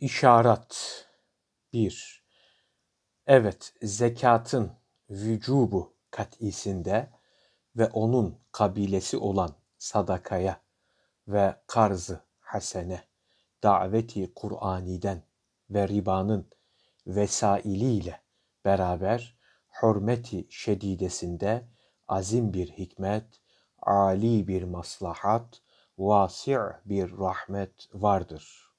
İşaret 1. Evet, zekatın vücubu kat'isinde ve onun kabilesi olan sadakaya ve karzı hasene, daveti Kur'aniden ve ribanın vesailiyle beraber hürmeti şedidesinde azim bir hikmet, ali bir maslahat, vasi' bir rahmet vardır.''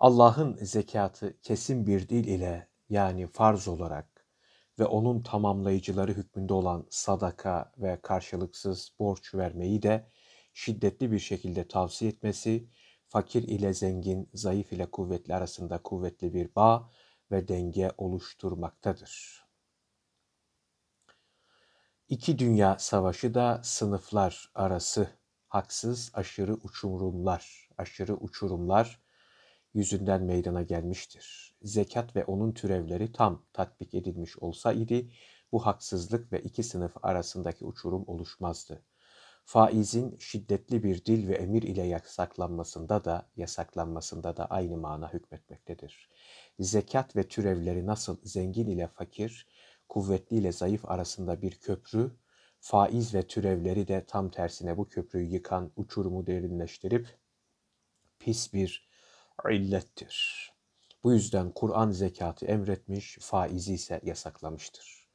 Allah'ın zekatı kesin bir dil ile yani farz olarak ve onun tamamlayıcıları hükmünde olan sadaka ve karşılıksız borç vermeyi de şiddetli bir şekilde tavsiye etmesi, fakir ile zengin, zayıf ile kuvvetli arasında kuvvetli bir bağ ve denge oluşturmaktadır. İki Dünya Savaşı da sınıflar arası haksız aşırı uçurumlar, aşırı uçurumlar yüzünden meydana gelmiştir. Zekat ve onun türevleri tam tatbik edilmiş olsa idi, bu haksızlık ve iki sınıf arasındaki uçurum oluşmazdı. Faizin şiddetli bir dil ve emir ile yasaklanmasında da yasaklanmasında da aynı mana hükmetmektedir. Zekat ve türevleri nasıl zengin ile fakir, kuvvetli ile zayıf arasında bir köprü, faiz ve türevleri de tam tersine bu köprüyü yıkan uçurumu derinleştirip pis bir illettir. Bu yüzden Kur'an zekatı emretmiş, faizi ise yasaklamıştır.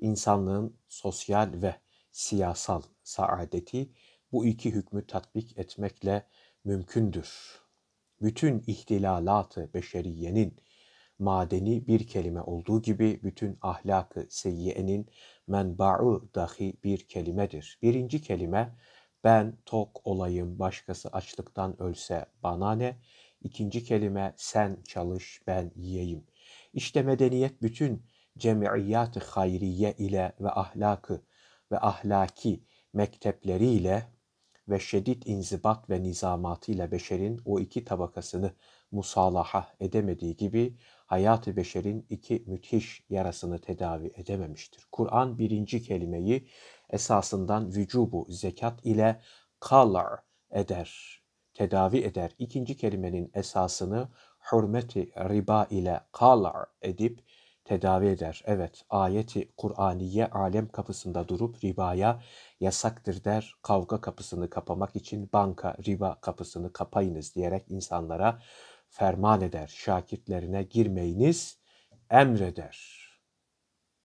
İnsanlığın sosyal ve siyasal saadeti bu iki hükmü tatbik etmekle mümkündür. Bütün ihtilalatı beşeriyenin madeni bir kelime olduğu gibi bütün ahlakı seyyenin menba'ı dahi bir kelimedir. Birinci kelime ben tok olayım başkası açlıktan ölse bana ne? İkinci kelime sen çalış ben yiyeyim. İşte medeniyet bütün cemiyat-ı hayriye ile ve ahlakı ve ahlaki mektepleriyle ve şiddet inzibat ve nizamatıyla beşerin o iki tabakasını musalaha edemediği gibi hayatı beşerin iki müthiş yarasını tedavi edememiştir. Kur'an birinci kelimeyi esasından vücubu zekat ile kalar eder tedavi eder. İkinci kelimenin esasını hürmeti riba ile kala edip tedavi eder. Evet, ayeti Kur'aniye alem kapısında durup ribaya yasaktır der, kavga kapısını kapamak için banka riba kapısını kapayınız diyerek insanlara ferman eder, şakirtlerine girmeyiniz emreder.